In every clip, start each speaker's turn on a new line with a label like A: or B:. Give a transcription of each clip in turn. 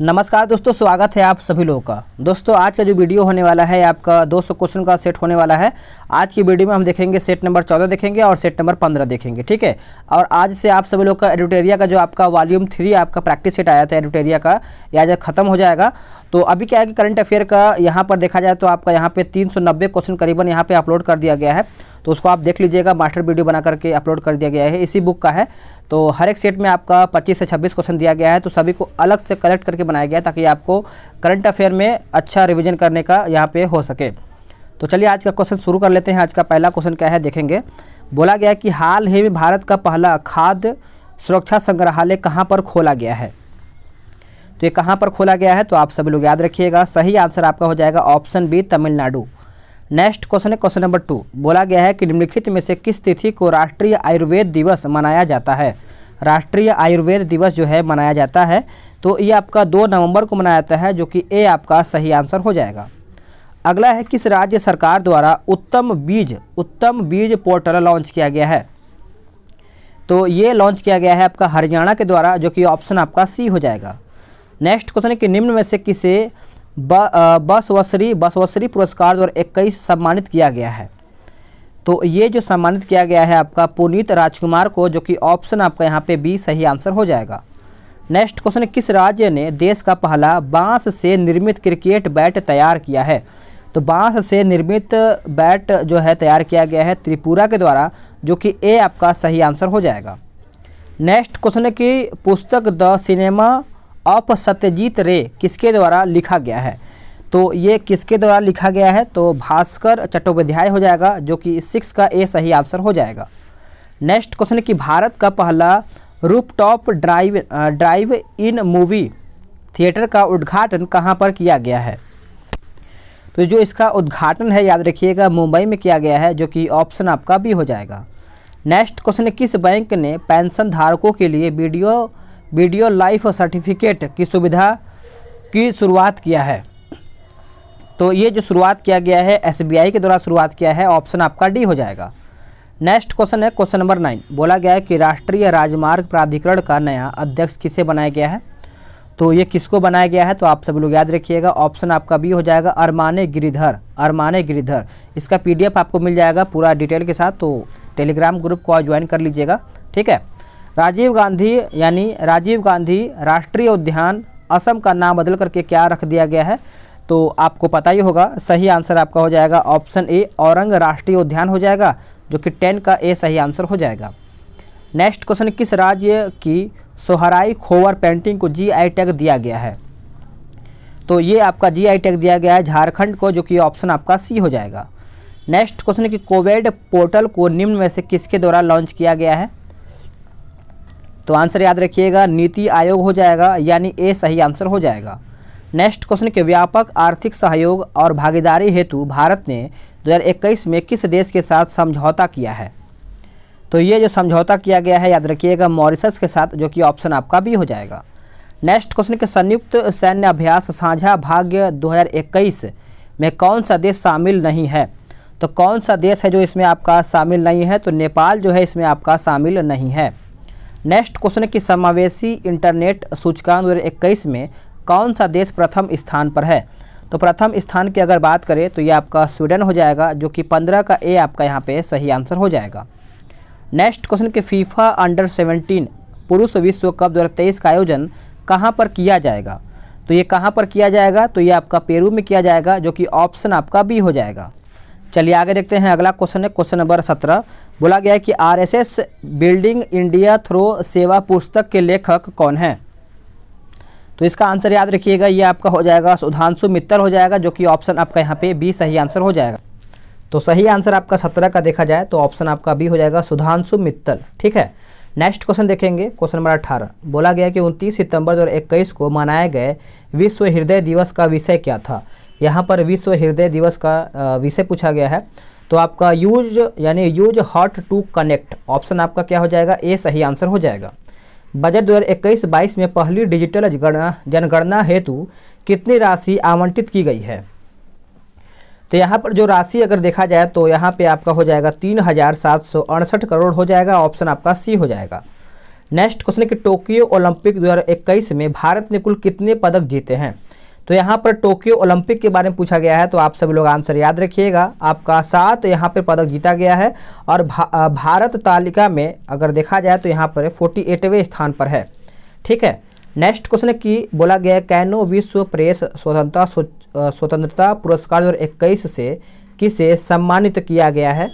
A: नमस्कार दोस्तों स्वागत है आप सभी लोगों का दोस्तों आज का जो वीडियो होने वाला है आपका 200 क्वेश्चन का सेट होने वाला है आज की वीडियो में हम देखेंगे सेट नंबर 14 देखेंगे और सेट नंबर 15 देखेंगे ठीक है और आज से आप सभी लोग का एडिटेरिया का जो आपका वॉल्यूम थ्री आपका प्रैक्टिस सेट आया था एडिटेरिया का यह आज खत्म हो जाएगा तो अभी क्या है कि करंट अफेयर का यहाँ पर देखा जाए तो आपका यहाँ पर तीन क्वेश्चन करीबन यहाँ पर अपलोड कर दिया गया है तो उसको आप देख लीजिएगा मास्टर वीडियो बना करके अपलोड कर दिया गया है इसी बुक का है तो हर एक सेट में आपका 25 से 26 क्वेश्चन दिया गया है तो सभी को अलग से कलेक्ट करके बनाया गया है ताकि आपको करंट अफेयर में अच्छा रिविजन करने का यहाँ पर हो सके तो चलिए आज का क्वेश्चन शुरू कर लेते हैं आज का पहला क्वेश्चन क्या है देखेंगे बोला गया कि हाल ही में भारत का पहला खाद्य सुरक्षा संग्रहालय कहाँ पर खोला गया है तो ये कहाँ पर खोला गया है तो आप सभी लोग याद रखिएगा सही आंसर आपका हो जाएगा option B Tamil Nadu next question है क्वेश्चन नंबर टू बोला गया है कि निम्नलिखित में से किस तिथि को राष्ट्रीय आयुर्वेद दिवस मनाया जाता है राष्ट्रीय आयुर्वेद दिवस जो है मनाया जाता है तो ये आपका दो नवंबर को मनाया जाता है जो कि ए आपका सही आंसर हो जाएगा अगला है किस राज्य सरकार द्वारा उत्तम बीज उत्तम बीज पोर्टल लॉन्च किया गया है तो ये लॉन्च किया गया है आपका हरियाणा के द्वारा जो कि ऑप्शन आपका सी हो जाएगा नेक्स्ट क्वेश्चन है कि निम्न में से किसे बसवश्री बसवश्री पुरस्कार द्वारा इक्कीस सम्मानित किया गया है तो ये जो सम्मानित किया गया है आपका पुनीत राजकुमार को जो कि ऑप्शन आपका यहाँ पे बी सही आंसर हो जाएगा नेक्स्ट क्वेश्चन किस राज्य ने देश का पहला बांस से निर्मित क्रिकेट बैट तैयार किया है तो बांस से निर्मित बैट जो है तैयार किया गया है त्रिपुरा के द्वारा जो कि ए आपका सही आंसर हो जाएगा नेक्स्ट क्वेश्चन है कि पुस्तक द सिनेमा ऑफ सत्यजीत रे किसके द्वारा लिखा गया है तो ये किसके द्वारा लिखा गया है तो भास्कर चट्टोपाध्याय हो जाएगा जो कि सिक्स का ए सही आंसर हो जाएगा नेक्स्ट क्वेश्चन कि भारत का पहला rooftop drive drive in movie theatre का उद्घाटन कहाँ पर किया गया है तो जो इसका उद्घाटन है याद रखिएगा मुंबई में किया गया है जो कि ऑप्शन आपका भी हो जाएगा नेक्स्ट क्वेश्चन किस बैंक ने पेंशन धारकों के लिए वीडियो वीडियो लाइफ और सर्टिफिकेट की सुविधा की शुरुआत किया है तो ये जो शुरुआत किया गया है एसबीआई के द्वारा शुरुआत किया है ऑप्शन आपका डी हो जाएगा नेक्स्ट क्वेश्चन है क्वेश्चन नंबर नाइन बोला गया है कि राष्ट्रीय राजमार्ग प्राधिकरण का नया अध्यक्ष किसे बनाया गया है तो ये किसको बनाया गया है तो आप सब लोग याद रखिएगा ऑप्शन आपका बी हो जाएगा अरमाने गिरिधर अरमाने गिरिधर इसका पीडीएफ आपको मिल जाएगा पूरा डिटेल के साथ तो टेलीग्राम ग्रुप को ज्वाइन कर लीजिएगा ठीक है राजीव गांधी यानी राजीव गांधी राष्ट्रीय उद्यान असम का नाम बदल करके क्या रख दिया गया है तो आपको पता ही होगा सही आंसर आपका हो जाएगा ऑप्शन ए औरंग राष्ट्रीय उद्यान हो जाएगा जो कि टेन का ए सही आंसर हो जाएगा नेक्स्ट क्वेश्चन किस राज्य की सोहराई खोवर पेंटिंग को जी आई टैग दिया गया है तो ये आपका जी आई टैग दिया गया है झारखंड को जो कि ऑप्शन आपका सी हो जाएगा नेक्स्ट क्वेश्चन है कि कोविड पोर्टल को निम्न में से किसके द्वारा लॉन्च किया गया है तो आंसर याद रखिएगा नीति आयोग हो जाएगा यानी ए सही आंसर हो जाएगा नेक्स्ट क्वेश्चन के व्यापक आर्थिक सहयोग और भागीदारी हेतु भारत ने 2021 में किस देश के साथ समझौता किया है तो ये जो समझौता किया गया है याद रखिएगा मॉरिसस के साथ जो कि ऑप्शन आपका भी हो जाएगा नेक्स्ट क्वेश्चन के संयुक्त सैन्य अभ्यास साझा भाग्य 2021 में कौन सा देश शामिल नहीं है तो कौन सा देश है जो इसमें आपका शामिल नहीं है तो नेपाल जो है इसमें आपका शामिल नहीं है नेक्स्ट क्वेश्चन है कि समावेशी इंटरनेट सूचकांक दो में कौन सा देश प्रथम स्थान पर है तो प्रथम स्थान की अगर बात करें तो ये आपका स्वीडन हो जाएगा जो कि पंद्रह का ए आपका यहाँ पे सही आंसर हो जाएगा नेक्स्ट क्वेश्चन के फीफा अंडर सेवनटीन पुरुष विश्व कप दो का आयोजन कहाँ पर किया जाएगा तो ये कहाँ पर किया जाएगा तो ये आपका पेरू में किया जाएगा जो कि ऑप्शन आपका बी हो जाएगा चलिए आगे देखते हैं अगला क्वेश्चन है क्वेश्चन नंबर सत्रह बोला गया है कि आरएसएस बिल्डिंग इंडिया थ्रो सेवा पुस्तक के लेखक कौन है तो इसका आंसर याद रखिएगा ये आपका हो जाएगा सुधांशु मित्तल हो जाएगा जो कि ऑप्शन आपका यहाँ पे बी सही आंसर हो जाएगा तो सही आंसर आपका सत्रह का देखा जाए तो ऑप्शन आपका बी हो जाएगा सुधांशु मित्तल ठीक है नेक्स्ट क्वेश्चन देखेंगे क्वेश्चन नंबर अठारह बोला गया कि उनतीस सितंबर दो को मनाए गए विश्व हृदय दिवस का विषय क्या था यहाँ पर विश्व हृदय दिवस का विषय पूछा गया है तो आपका यूज यानी use hot to connect option आपका क्या हो जाएगा ए सही आंसर हो जाएगा बजट दो हज़ार बाईस में पहली डिजिटल जनगणना हेतु कितनी राशि आवंटित की गई है तो यहाँ पर जो राशि अगर देखा जाए तो यहाँ पे आपका हो जाएगा तीन हज़ार सात सौ अड़सठ करोड़ हो जाएगा ऑप्शन आपका सी हो जाएगा नेक्स्ट क्वेश्चन है कि टोक्यो ओलंपिक 2021 में भारत ने कुल कितने पदक जीते हैं तो यहाँ पर टोक्यो ओलंपिक के बारे में पूछा गया है तो आप सभी लोग आंसर याद रखिएगा आपका सात यहाँ पर पदक जीता गया है और भा, भारत तालिका में अगर देखा जाए तो यहाँ पर फोर्टी एटवें स्थान पर है ठीक है नेक्स्ट क्वेश्चन है कि बोला गया है कैनो विश्व प्रेस स्वतंत्रता स्वतंत्रता पुरस्कार दो इक्कीस से किसे सम्मानित किया गया है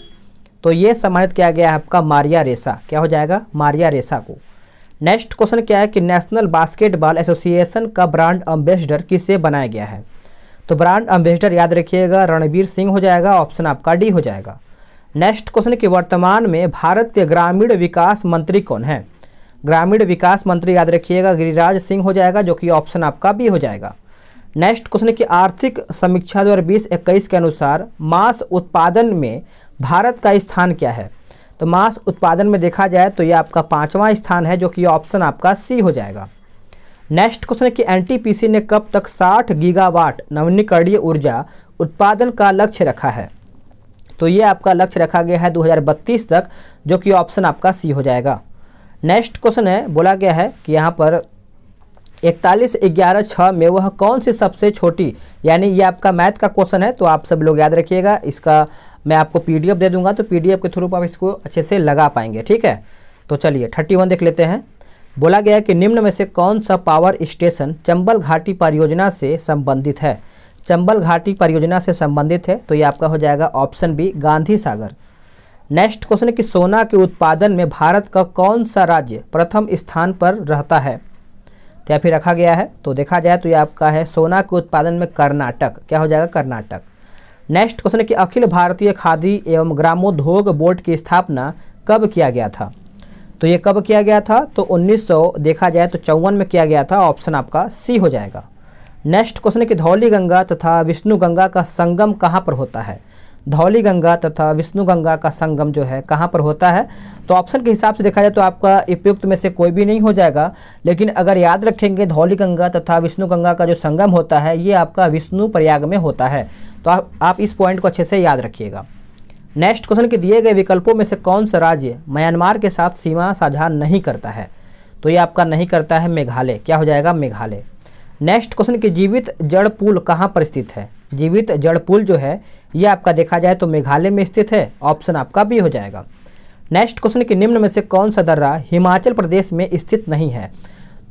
A: तो ये सम्मानित किया गया है आपका मारिया रेसा क्या हो जाएगा मारिया रेसा को नेक्स्ट क्वेश्चन क्या है कि नेशनल बास्केटबॉल एसोसिएशन का ब्रांड एम्बेसडर किसे बनाया गया है तो ब्रांड एम्बेसडर याद रखिएगा रणबीर सिंह हो जाएगा ऑप्शन आपका डी हो जाएगा नेक्स्ट क्वेश्चन कि वर्तमान में भारत के ग्रामीण विकास मंत्री कौन है ग्रामीण विकास मंत्री याद रखिएगा गिरिराज सिंह हो जाएगा जो कि ऑप्शन आपका बी हो जाएगा नेक्स्ट क्वेश्चन कि आर्थिक समीक्षा दो हज़ार के अनुसार मांस उत्पादन में भारत का स्थान क्या है तो मांस उत्पादन में देखा जाए तो ये आपका पाँचवा स्थान है जो कि ऑप्शन आपका सी हो जाएगा नेक्स्ट क्वेश्चन है कि एनटीपीसी ने कब तक 60 गीगावाट नवीनीकरणीय ऊर्जा उत्पादन का लक्ष्य रखा है तो ये आपका लक्ष्य रखा गया है 2032 तक जो कि ऑप्शन आपका सी हो जाएगा नेक्स्ट क्वेश्चन है बोला गया है कि यहाँ पर इकतालीस ग्यारह छः में वह कौन सी सबसे छोटी यानी ये आपका मैथ का क्वेश्चन है तो आप सब लोग याद रखिएगा इसका मैं आपको पीडीएफ दे दूंगा तो पीडीएफ के थ्रू आप इसको अच्छे से लगा पाएंगे ठीक है तो चलिए थर्टी वन देख लेते हैं बोला गया है कि निम्न में से कौन सा पावर स्टेशन चंबल घाटी परियोजना से संबंधित है चंबल घाटी परियोजना से संबंधित है तो ये आपका हो जाएगा option B Gandhi Sagar next question है कि सोना के उत्पादन में भारत का कौन सा राज्य प्रथम स्थान पर रहता है तो या फिर रखा गया है तो देखा जाए तो ये आपका है सोना के उत्पादन में कर्नाटक क्या हो जाएगा कर्नाटक नेक्स्ट क्वेश्चन है कि अखिल भारतीय खादी एवं ग्रामोद्योग बोर्ड की स्थापना कब किया गया था तो ये कब किया गया था तो 1900 देखा जाए तो चौवन में किया गया था ऑप्शन आपका सी हो जाएगा नेक्स्ट क्वेश्चन है कि धौली गंगा तथा विष्णु गंगा का संगम कहाँ पर होता है धौली गंगा तथा विष्णु गंगा का संगम जो है कहाँ पर होता है तो ऑप्शन के हिसाब से देखा जाए तो आपका उपयुक्त में से कोई भी नहीं हो जाएगा लेकिन अगर याद रखेंगे धौली गंगा तथा विष्णु गंगा का जो संगम होता है ये आपका विष्णु प्रयाग में होता है तो आप, आप इस पॉइंट को अच्छे से याद रखिएगा नेक्स्ट क्वेश्चन के दिए गए विकल्पों में से कौन सा राज्य म्यांमार के साथ सीमा साझा नहीं करता है तो ये आपका नहीं करता है मेघालय क्या हो जाएगा मेघालय नेक्स्ट क्वेश्चन की जीवित जड़ पुल कहाँ पर स्थित है जीवित जड़ पुल जो है ये आपका देखा जाए तो मेघालय में स्थित है ऑप्शन आपका भी हो जाएगा नेक्स्ट क्वेश्चन के निम्न में से कौन सा दर्रा हिमाचल प्रदेश में स्थित नहीं है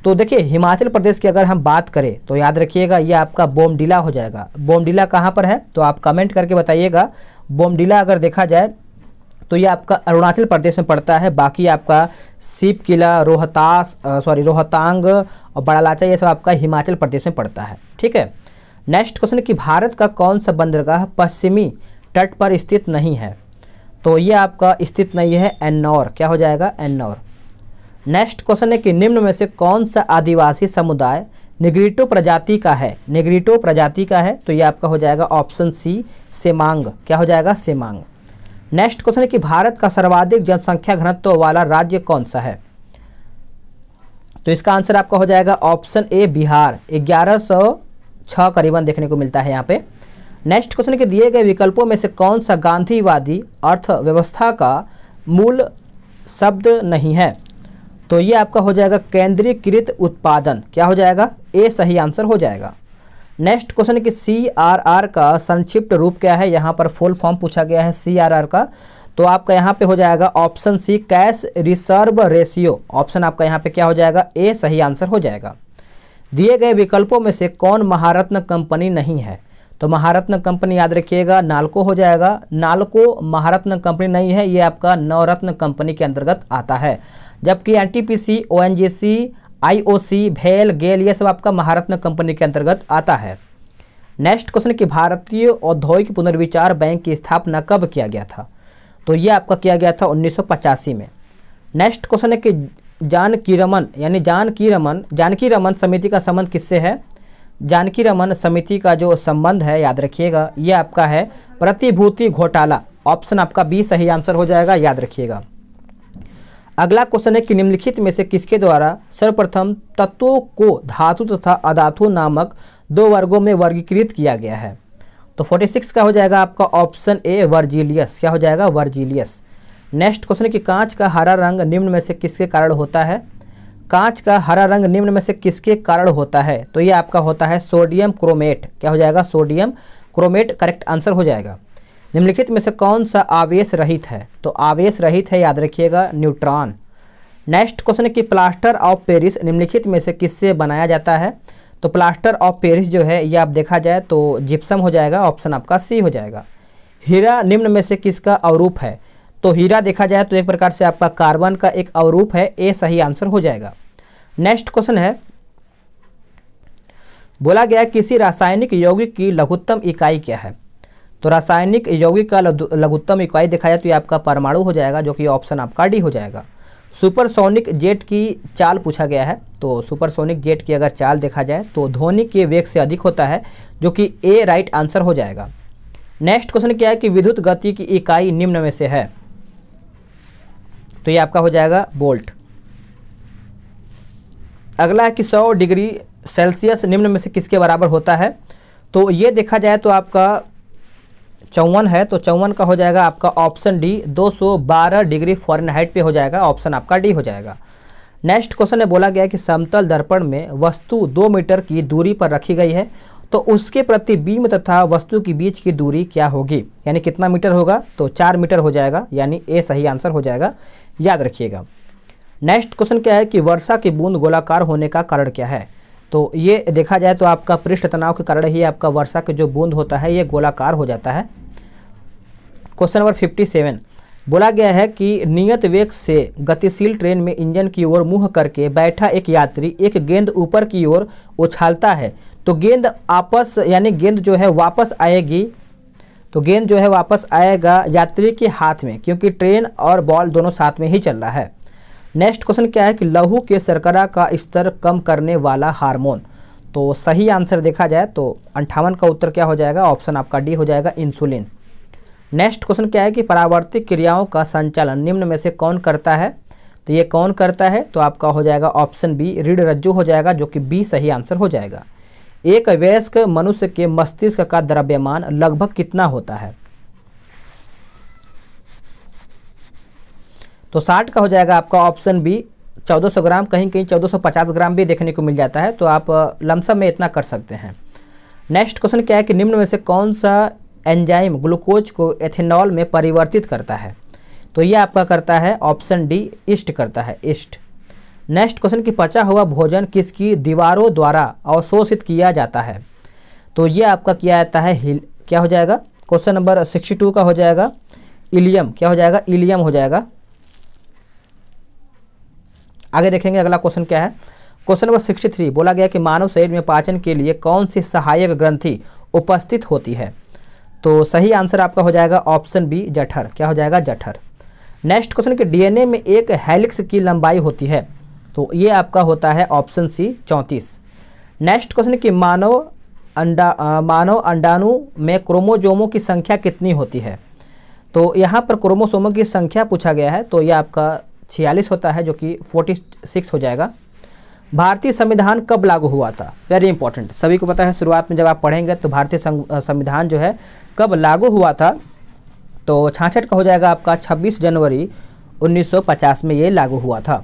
A: तो देखिए हिमाचल प्रदेश की अगर हम बात करें तो याद रखिएगा ये आपका बोमडिला हो जाएगा बोमडिला कहाँ पर है तो आप कमेंट करके बताइएगा बोमडिला अगर देखा जाए तो ये आपका अरुणाचल प्रदेश में पड़ता है बाकी आपका सीप किला रोहतास सॉरी रोहतांग और बड़ालाचा ये सब आपका हिमाचल प्रदेश में पड़ता है ठीक है नेक्स्ट क्वेश्चन कि भारत का कौन सा बंदरगाह पश्चिमी तट पर स्थित नहीं है तो ये आपका स्थित नहीं है एन्नौर क्या हो जाएगा एन्नौर नेक्स्ट क्वेश्चन है कि निम्न में से कौन सा आदिवासी समुदाय निगरीटो प्रजाति का है निगरीटो प्रजाति का है तो ये आपका हो जाएगा ऑप्शन सी सेमांग क्या हो जाएगा सेमांग नेक्स्ट क्वेश्चन है कि भारत का सर्वाधिक जनसंख्या घनत्व वाला राज्य कौन सा है तो इसका आंसर आपका हो जाएगा ऑप्शन ए बिहार ग्यारह सौ करीबन देखने को मिलता है यहाँ पे नेक्स्ट क्वेश्चन के दिए गए विकल्पों में से कौन सा गांधीवादी अर्थव्यवस्था का मूल शब्द नहीं है तो ये आपका हो जाएगा केंद्रीकृत उत्पादन क्या हो जाएगा ए सही आंसर हो जाएगा नेक्स्ट क्वेश्चन की कि सी आर आर का संक्षिप्त रूप क्या है यहाँ पर फुल फॉर्म पूछा गया है सी आर आर का तो आपका यहाँ पे हो जाएगा option C cash reserve ratio option आपका यहाँ पे क्या हो जाएगा ए सही आंसर हो जाएगा दिए गए विकल्पों में से कौन महारत्न कंपनी नहीं है तो महारत्न कंपनी याद रखिएगा नालको हो जाएगा नालको महारत्न कंपनी नहीं है ये आपका नवरत्न कंपनी के अंतर्गत आता है जबकि N T P C O N G C I O C भेल गेल ये सब आपका महारत्न कंपनी के अंतर्गत आता है नेक्स्ट क्वेश्चन कि भारतीय औद्योगिक पुनर्विचार बैंक की स्थापना कब किया गया था तो ये आपका किया गया था उन्नीस में नेक्स्ट क्वेश्चन है कि जानकी रमन यानी जानकी रमन जानकी रमन समिति का संबंध किससे है जानकी रमन समिति का जो संबंध है याद रखिएगा ये आपका है प्रतिभूति घोटाला ऑप्शन आपका बी सही आंसर हो जाएगा याद रखिएगा अगला क्वेश्चन है कि निम्नलिखित में से किसके द्वारा सर्वप्रथम तत्वों को धातु तथा अधातु नामक दो वर्गों में वर्गीकृत किया गया है तो 46 का हो जाएगा आपका ऑप्शन ए वर्जीलियस क्या हो जाएगा वर्जीलियस नेक्स्ट क्वेश्चन है कि कांच का हरा रंग निम्न में से किसके कारण होता है कांच का हरा रंग निम्न में से किसके कारण होता है तो ये आपका होता है सोडियम क्रोमेट क्या हो जाएगा सोडियम क्रोमेट करेक्ट आंसर हो जाएगा निम्नलिखित में से कौन सा आवेश रहित है तो आवेश रहित है याद रखिएगा न्यूट्रॉन नेक्स्ट क्वेश्चन है कि प्लास्टर ऑफ पेरिस निम्नलिखित में से किससे बनाया जाता है तो प्लास्टर ऑफ पेरिस जो है ये आप देखा जाए तो जिप्सम हो जाएगा ऑप्शन आपका सी हो जाएगा हीरा निम्न में से किसका अवरूप है तो हीरा देखा जाए तो एक प्रकार से आपका कार्बन का एक अवरूप है ए सही आंसर हो जाएगा नेक्स्ट क्वेश्चन है बोला गया किसी रासायनिक यौगिक की लघुत्तम इकाई क्या है तो रासायनिक यौगिक का लघुत्तम इकाई देखा जाए तो ये आपका परमाणु हो जाएगा जो कि ऑप्शन आपका डी हो जाएगा सुपरसोनिक जेट की चाल पूछा गया है तो सुपरसोनिक जेट की अगर चाल देखा जाए तो ध्वनि के वेग से अधिक होता है जो कि ए राइट आंसर हो जाएगा नेक्स्ट क्वेश्चन क्या है कि विद्युत गति की इकाई निम्न में से है तो ये आपका हो जाएगा बोल्ट अगला है कि 100 डिग्री सेल्सियस निम्न में से किसके बराबर होता है तो ये देखा जाए तो आपका चौवन है तो चौवन का हो जाएगा आपका ऑप्शन डी 212 डिग्री फॉरनहाइट पे हो जाएगा ऑप्शन आपका डी हो जाएगा नेक्स्ट क्वेश्चन में बोला गया कि समतल दर्पण में वस्तु दो मीटर की दूरी पर रखी गई है तो उसके प्रति बीम तथा वस्तु के बीच की दूरी क्या होगी यानी कितना मीटर होगा तो चार मीटर हो जाएगा यानी ए सही आंसर हो जाएगा याद रखिएगा नेक्स्ट क्वेश्चन क्या है कि वर्षा की बूंद गोलाकार होने का कारण क्या है तो ये देखा जाए तो आपका पृष्ठ तनाव के कारण ही आपका वर्षा का जो बूंद होता है ये गोलाकार हो जाता है क्वेश्चन नंबर फिफ्टी सेवन बोला गया है कि नियत वेग से गतिशील ट्रेन में इंजन की ओर मुंह करके बैठा एक यात्री एक गेंद ऊपर की ओर उछालता है तो गेंद आपस यानी गेंद जो है वापस आएगी तो गेंद जो है वापस आएगा यात्री के हाथ में क्योंकि ट्रेन और बॉल दोनों साथ में ही चल रहा है नेक्स्ट क्वेश्चन क्या है कि लहू के शर्करा का स्तर कम करने वाला हार्मोन तो सही आंसर देखा जाए तो अंठावन का उत्तर क्या हो जाएगा ऑप्शन आपका डी हो जाएगा इंसुलिन नेक्स्ट क्वेश्चन क्या है कि परावर्तित क्रियाओं का संचालन निम्न में से कौन करता है तो ये कौन करता है तो आपका हो जाएगा ऑप्शन बी रीढ़ रज्जू हो जाएगा जो कि बी सही आंसर हो जाएगा एक वयस्क मनुष्य के मस्तिष्क का द्रव्यमान लगभग कितना होता है तो साठ का हो जाएगा आपका ऑप्शन बी 1400 ग्राम कहीं कहीं 1450 ग्राम भी देखने को मिल जाता है तो आप लमसम में इतना कर सकते हैं नेक्स्ट क्वेश्चन क्या है कि निम्न में से कौन सा एंजाइम ग्लूकोज को एथेनॉल में परिवर्तित करता है तो ये आपका करता है ऑप्शन डी ईस्ट करता है ईस्ट नेक्स्ट क्वेश्चन कि पचा हुआ भोजन किसकी दीवारों द्वारा अवशोषित किया जाता है तो ये आपका किया जाता है हिल क्या हो जाएगा क्वेश्चन नंबर सिक्सटी टू का हो जाएगा इलियम क्या हो जाएगा इलियम हो जाएगा आगे देखेंगे अगला क्वेश्चन क्या है क्वेश्चन नंबर सिक्सटी थ्री बोला गया कि मानव शरीर में पाचन के लिए कौन सी सहायक ग्रंथि उपस्थित होती है तो सही आंसर आपका हो जाएगा ऑप्शन बी जठर क्या हो जाएगा जठर नेक्स्ट क्वेश्चन कि डीएनए में एक हेलिक्स की लंबाई होती है तो ये आपका होता है ऑप्शन सी चौंतीस नेक्स्ट क्वेश्चन कि मानव अंडा आ, मानव अंडाणु में क्रोमोजोमों की संख्या कितनी होती है तो यहाँ पर क्रोमोसोमों की संख्या पूछा गया है तो ये आपका छियालीस होता है जो कि फोर्टी सिक्स हो जाएगा भारतीय संविधान कब लागू हुआ था वेरी इंपॉर्टेंट सभी को पता है शुरुआत में जब आप पढ़ेंगे तो भारतीय संविधान जो है कब लागू हुआ था तो छाछठ का हो जाएगा आपका 26 जनवरी 1950 में ये लागू हुआ था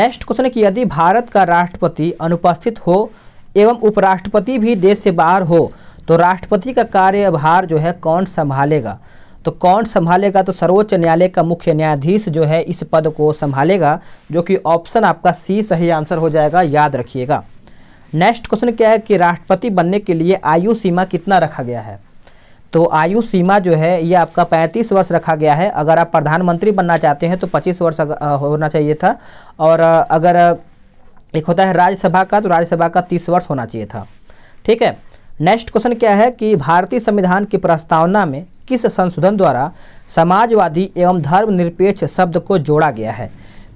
A: नेक्स्ट क्वेश्चन है कि यदि भारत का राष्ट्रपति अनुपस्थित हो एवं उपराष्ट्रपति भी देश से बाहर हो तो राष्ट्रपति का कार्यभार जो है कौन संभालेगा तो कौन संभालेगा तो सर्वोच्च न्यायालय का मुख्य न्यायाधीश जो है इस पद को संभालेगा जो कि ऑप्शन आपका सी सही आंसर हो जाएगा याद रखिएगा नेक्स्ट क्वेश्चन क्या है कि राष्ट्रपति बनने के लिए आयु सीमा कितना रखा गया है तो आयु सीमा जो है ये आपका 35 वर्ष रखा गया है अगर आप प्रधानमंत्री बनना चाहते हैं तो 25 वर्ष होना चाहिए था और अगर एक होता है राज्यसभा का तो राज्यसभा का 30 वर्ष होना चाहिए था ठीक है नेक्स्ट क्वेश्चन क्या है कि भारतीय संविधान की प्रस्तावना में किस संशोधन द्वारा समाजवादी एवं धर्मनिरपेक्ष शब्द को जोड़ा गया है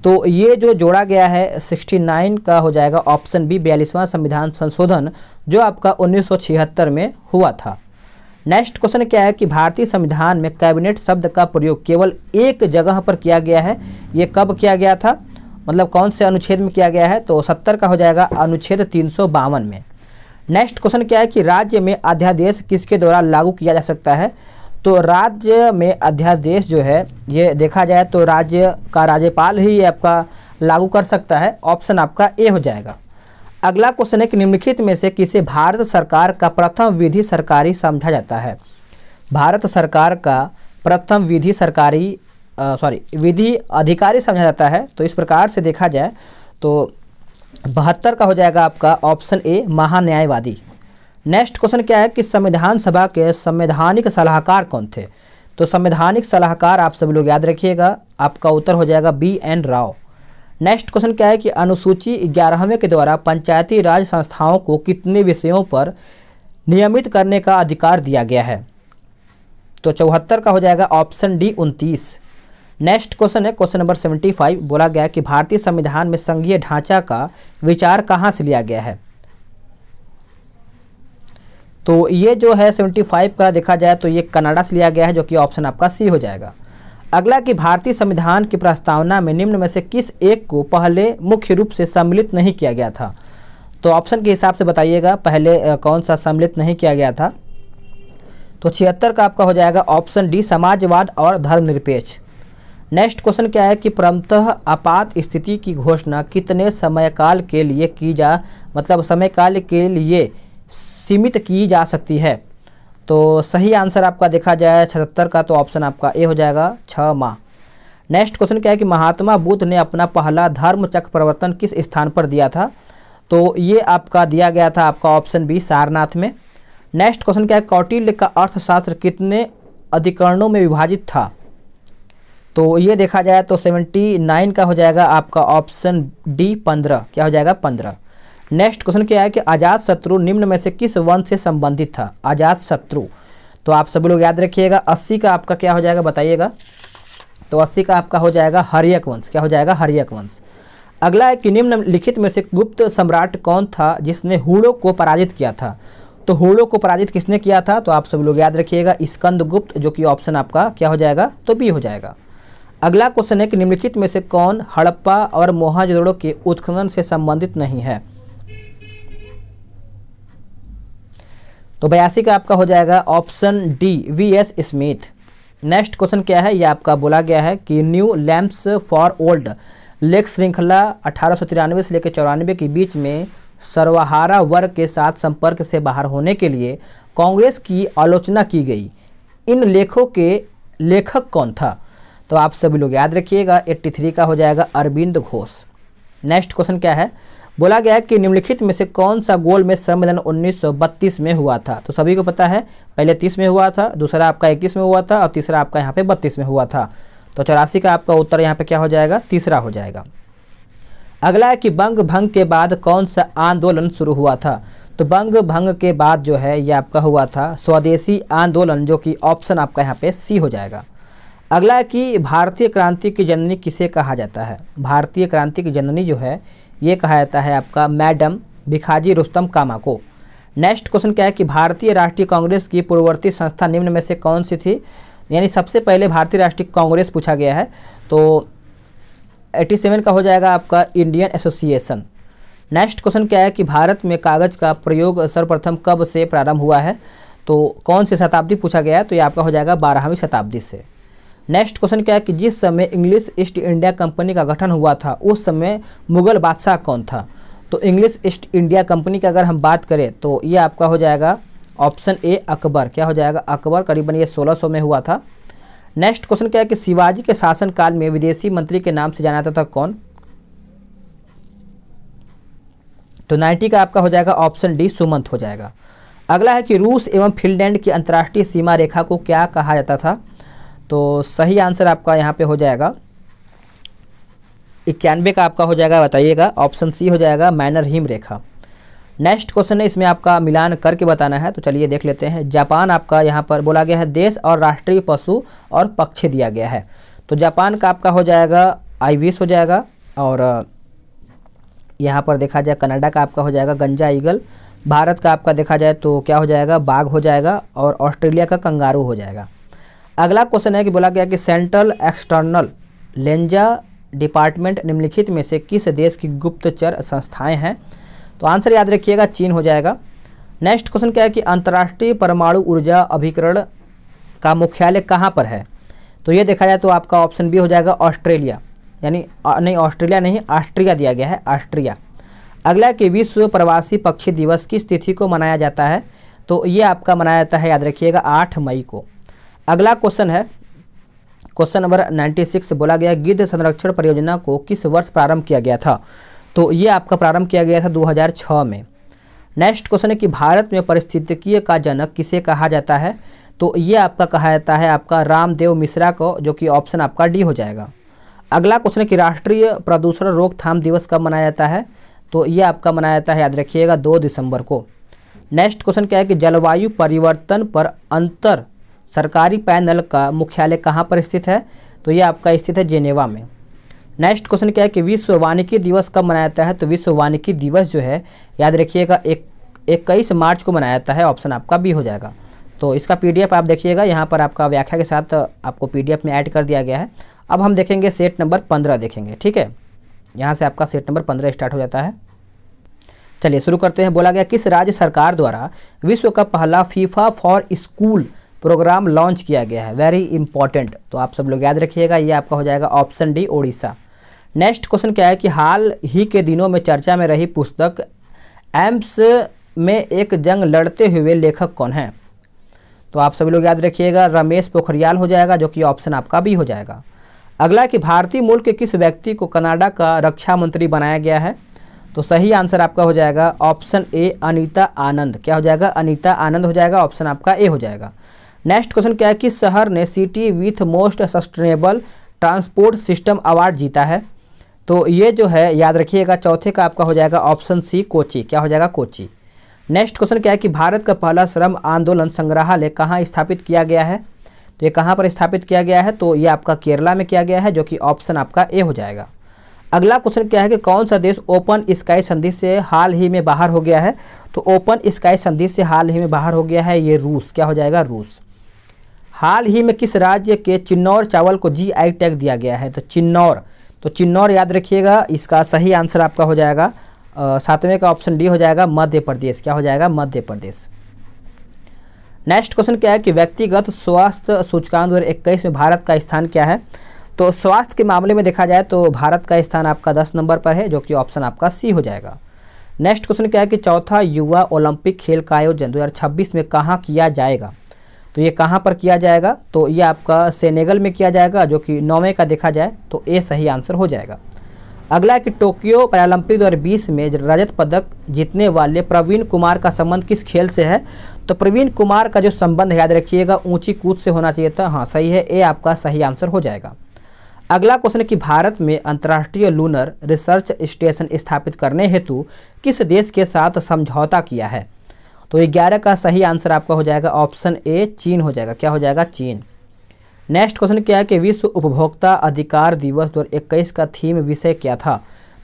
A: तो ये जो जोड़ा गया है 69 का हो जाएगा ऑप्शन बी बयालीसवां संविधान संशोधन जो आपका 1976 में हुआ था नेक्स्ट क्वेश्चन क्या है कि भारतीय संविधान में कैबिनेट शब्द का प्रयोग केवल एक जगह पर किया गया है ये कब किया गया था मतलब कौन से अनुच्छेद में किया गया है तो सत्तर का हो जाएगा अनुच्छेद तीन में नेक्स्ट क्वेश्चन क्या है कि राज्य में अध्यादेश किसके द्वारा लागू किया जा सकता है तो राज्य में अध्यादेश जो है ये देखा जाए तो राज्य का राज्यपाल ही आपका लागू कर सकता है ऑप्शन आपका ए हो जाएगा अगला क्वेश्चन है कि निम्नलिखित में से किसे भारत सरकार का प्रथम विधि सरकारी समझा जाता है भारत सरकार का प्रथम विधि सरकारी सॉरी विधि अधिकारी समझा जाता है तो इस प्रकार से देखा जाए तो बहत्तर का हो जाएगा आपका ऑप्शन ए महान्यायवादी नेक्स्ट क्वेश्चन क्या है कि संविधान सभा के संवैधानिक सलाहकार कौन थे तो संवैधानिक सलाहकार आप सभी लोग याद रखिएगा आपका उत्तर हो जाएगा B N Rau next question क्या है कि अनुसूची ग्यारहवें के द्वारा पंचायती राज संस्थाओं को कितने विषयों पर नियमित करने का अधिकार दिया गया है तो चौहत्तर का हो जाएगा ऑप्शन डी उनतीस नेक्स्ट क्वेश्चन है क्वेश्चन नंबर सेवेंटी फाइव बोला गया कि भारतीय संविधान में संघीय ढांचा का विचार कहाँ से लिया गया है तो ये जो है 75 का देखा जाए तो ये कनाडा से लिया गया है जो कि ऑप्शन आपका सी हो जाएगा अगला कि भारतीय संविधान की प्रस्तावना में निम्न में से किस एक को पहले मुख्य रूप से सम्मिलित नहीं किया गया था तो ऑप्शन के हिसाब से बताइएगा पहले कौन सा सम्मिलित नहीं किया गया था तो छिहत्तर का आपका हो जाएगा ऑप्शन डी समाजवाद और धर्मनिरपेक्ष नेक्स्ट क्वेश्चन क्या है कि परमतः आपात स्थिति की घोषणा कितने समय काल के लिए की जा मतलब समय काल के लिए सीमित की जा सकती है तो सही आंसर आपका देखा जाए छहत्तर का तो ऑप्शन आपका ए हो जाएगा छ माह नेक्स्ट क्वेश्चन क्या है कि महात्मा बुद्ध ने अपना पहला धर्म चक्र प्रवर्तन किस स्थान पर दिया था तो ये आपका दिया गया था आपका ऑप्शन बी सारनाथ में नेक्स्ट क्वेश्चन क्या है कौटिल्य का अर्थशास्त्र कितने अधिकरणों में विभाजित था तो ये देखा जाए तो सेवेंटी नाइन का हो जाएगा आपका ऑप्शन डी पंद्रह क्या हो जाएगा पंद्रह नेक्स्ट क्वेश्चन क्या है कि आजाद शत्रु निम्न में से किस वंश से संबंधित था आजाद शत्रु तो आप सभी लोग याद रखिएगा अस्सी का आपका क्या हो जाएगा बताइएगा तो अस्सी का आपका हो जाएगा हरियक वंश क्या हो जाएगा हरियक वंश अगला है कि निम्न लिखित में से गुप्त सम्राट कौन था जिसने हुड़ो को पराजित किया था तो हुड़ो को पराजित किसने किया था तो आप सभी लोग याद रखिएगा स्कंद गुप्त जो कि ऑप्शन आपका क्या हो जाएगा तो बी हो जाएगा अगला क्वेश्चन है कि निम्नलिखित में से कौन हड़प्पा और मोहाजोड़ो के उत्खनन से संबंधित नहीं है तो बयासी का आपका हो जाएगा option D V S Smith next question क्या है यह आपका बोला गया है कि न्यू लैम्प्स फॉर ओल्ड लेख श्रृंखला अठारह से लेकर चौरानवे के बीच में सर्वहारा वर्ग के साथ संपर्क से बाहर होने के लिए कांग्रेस की आलोचना की गई इन लेखों के लेखक कौन था तो आप सभी लोग याद रखिएगा 83 का हो जाएगा अरविंद घोष नेक्स्ट क्वेश्चन क्या है बोला गया है कि निम्नलिखित में से कौन सा गोल में सम्मेलन 1932 में हुआ था तो सभी को पता है पहले 30 में हुआ था दूसरा आपका 21 में हुआ था और तीसरा आपका यहाँ पे 32 में हुआ था तो चौरासी का आपका उत्तर यहाँ पे क्या हो जाएगा तीसरा हो जाएगा अगला है कि बंग भंग के बाद कौन सा आंदोलन शुरू हुआ था तो बंग भंग के बाद जो है ये आपका हुआ था स्वदेशी आंदोलन जो कि ऑप्शन आपका यहाँ पे सी हो जाएगा अगला है कि भारतीय क्रांति की जननी किसे कहा जाता है भारतीय क्रांति की जननी जो है ये कहा जाता है आपका मैडम भिखाजी रुस्तम कामा को नेक्स्ट क्वेश्चन क्या है कि भारतीय राष्ट्रीय कांग्रेस की पूर्ववर्ती संस्था निम्न में से कौन सी थी यानी सबसे पहले भारतीय राष्ट्रीय कांग्रेस पूछा गया है तो 87 का हो जाएगा आपका इंडियन एसोसिएशन नेक्स्ट क्वेश्चन क्या है कि भारत में कागज़ का प्रयोग सर्वप्रथम कब से प्रारंभ हुआ है तो कौन सी शताब्दी पूछा गया है तो ये आपका हो जाएगा बारहवीं शताब्दी से नेक्स्ट क्वेश्चन क्या है कि जिस समय इंग्लिश ईस्ट इंडिया कंपनी का गठन हुआ था उस समय मुगल बादशाह कौन था तो इंग्लिश ईस्ट इंडिया कंपनी की अगर हम बात करें तो ये आपका हो जाएगा ऑप्शन ए अकबर क्या हो जाएगा अकबर करीबन ये 1600 में हुआ था नेक्स्ट क्वेश्चन क्या है कि शिवाजी के शासनकाल में विदेशी मंत्री के नाम से जाना जाता था कौन तो नाइन्टी का आपका हो जाएगा ऑप्शन डी सुमंत हो जाएगा अगला है कि रूस एवं फिनलैंड की अंतर्राष्ट्रीय सीमा रेखा को क्या कहा जाता था तो सही आंसर आपका यहाँ पे हो जाएगा इक्यानवे का आपका हो जाएगा बताइएगा ऑप्शन सी हो जाएगा माइनर हिम रेखा नेक्स्ट क्वेश्चन है इसमें आपका मिलान करके बताना है तो चलिए देख लेते हैं जापान आपका यहाँ पर बोला गया है देश और राष्ट्रीय पशु और पक्षी दिया गया है तो जापान का आपका हो जाएगा आईविस हो जाएगा और यहाँ पर देखा जाए कनाडा का आपका हो जाएगा गंजा ईगल भारत का आपका देखा जाए तो क्या हो जाएगा बाघ हो जाएगा और ऑस्ट्रेलिया का कंगारू हो जाएगा अगला क्वेश्चन है कि बोला गया कि सेंट्रल एक्सटर्नल लेंजा डिपार्टमेंट निम्नलिखित में से किस देश की गुप्तचर संस्थाएं हैं तो आंसर याद रखिएगा चीन हो जाएगा नेक्स्ट क्वेश्चन क्या है कि अंतर्राष्ट्रीय परमाणु ऊर्जा अभिकरण का मुख्यालय कहाँ पर है तो ये देखा जाए तो आपका ऑप्शन बी हो जाएगा ऑस्ट्रेलिया यानी नहीं ऑस्ट्रेलिया नहीं ऑस्ट्रिया दिया गया है ऑस्ट्रिया अगला कि विश्व प्रवासी पक्षी दिवस किस तिथि को मनाया जाता है तो ये आपका मनाया जाता है याद रखिएगा आठ मई को अगला क्वेश्चन है क्वेश्चन नंबर 96 सिक्स बोला गया गिद्ध संरक्षण परियोजना को किस वर्ष प्रारंभ किया गया था तो ये आपका प्रारंभ किया गया था 2006 में नेक्स्ट क्वेश्चन है कि भारत में परिस्थितिकीय का जनक किसे कहा जाता है तो ये आपका कहा जाता है आपका रामदेव मिश्रा को जो कि ऑप्शन आपका डी हो जाएगा अगला क्वेश्चन है कि राष्ट्रीय प्रदूषण रोकथाम दिवस कब मनाया जाता है तो ये आपका मनाया जाता है याद रखिएगा दो दिसंबर को नेक्स्ट क्वेश्चन क्या है कि जलवायु परिवर्तन पर अंतर सरकारी पैनल का मुख्यालय कहाँ पर स्थित है तो ये आपका स्थित है जेनेवा में नेक्स्ट क्वेश्चन क्या है कि विश्व वानिकी दिवस कब मनाया जाता है तो विश्व वानिकी दिवस जो है याद रखिएगा एक इक्कीस मार्च को मनाया जाता है ऑप्शन आपका बी हो जाएगा तो इसका पीडीएफ आप देखिएगा यहाँ पर आपका व्याख्या के साथ आपको पीडीएफ में ऐड कर दिया गया है अब हम देखेंगे सेट नंबर पंद्रह देखेंगे ठीक है यहाँ से आपका सेट नंबर पंद्रह स्टार्ट हो जाता है चलिए शुरू करते हैं बोला गया किस राज्य सरकार द्वारा विश्व का पहला FIFA for school programme launch किया गया है वेरी इंपॉर्टेंट तो आप सब लोग याद रखिएगा ये आपका हो जाएगा option D Odisha next question क्या है कि हाल ही के दिनों में चर्चा में रही पुस्तक एम्स में एक जंग लड़ते हुए लेखक कौन है तो आप सभी लोग याद रखिएगा रमेश पोखरियाल हो जाएगा जो कि ऑप्शन आपका भी हो जाएगा अगला कि भारतीय मूल के किस व्यक्ति को कनाडा का रक्षा मंत्री बनाया गया है तो सही आंसर आपका हो जाएगा ऑप्शन ए अनीता आनंद क्या हो जाएगा अनीता आनंद हो जाएगा ऑप्शन आपका ए हो जाएगा नेक्स्ट क्वेश्चन क्या है कि शहर ने city with most sustainable transport system award जीता है तो ये जो है याद रखिएगा चौथे का आपका हो जाएगा ऑप्शन सी कोची क्या हो जाएगा कोची नेक्स्ट क्वेश्चन क्या है कि भारत का पहला श्रम आंदोलन संग्रहालय कहाँ स्थापित किया गया है तो ये कहाँ पर स्थापित किया गया है तो ये आपका केरला में किया गया है जो कि ऑप्शन आपका ए हो जाएगा अगला क्वेश्चन क्या है कि कौन सा देश ओपन स्काई संधि से हाल ही में बाहर हो गया है तो ओपन स्काई संधि से हाल ही में बाहर हो गया है ये रूस क्या हो जाएगा रूस हाल ही में किस राज्य के चिन्नौर चावल को जी आई टैग दिया गया है तो चिन्नौर तो चिन्नौर याद रखिएगा इसका सही आंसर आपका हो जाएगा सातवें का ऑप्शन डी हो जाएगा मध्य प्रदेश क्या हो जाएगा मध्य प्रदेश नेक्स्ट क्वेश्चन क्या है कि व्यक्तिगत स्वास्थ्य सूचकांक दो इक्कीस में भारत का स्थान क्या है तो स्वास्थ्य के मामले में देखा जाए तो भारत का स्थान आपका दस नंबर पर है जो कि ऑप्शन आपका सी हो जाएगा नेक्स्ट क्वेश्चन क्या है कि चौथा युवा ओलंपिक खेल का आयोजन 2026 में कहाँ किया जाएगा तो ये कहाँ पर किया जाएगा तो ये आपका सेनेगल में किया जाएगा जो कि नौवे का देखा जाए तो ए सही आंसर हो जाएगा अगला कि टोक्यो पैरालंपिक 2020 में रजत पदक जीतने वाले प्रवीण कुमार का संबंध किस खेल से है तो प्रवीण कुमार का जो संबंध याद रखिएगा ऊंची कूद से होना चाहिए था हाँ सही है ए आपका सही आंसर हो जाएगा अगला क्वेश्चन है कि भारत में अंतर्राष्ट्रीय लूनर रिसर्च स्टेशन स्थापित करने हेतु किस देश के साथ समझौता किया है तो ग्यारह का सही आंसर आपका हो जाएगा ऑप्शन ए चीन हो जाएगा क्या हो जाएगा चीन नेक्स्ट क्वेश्चन क्या है कि विश्व उपभोक्ता अधिकार दिवस दो का थीम विषय क्या था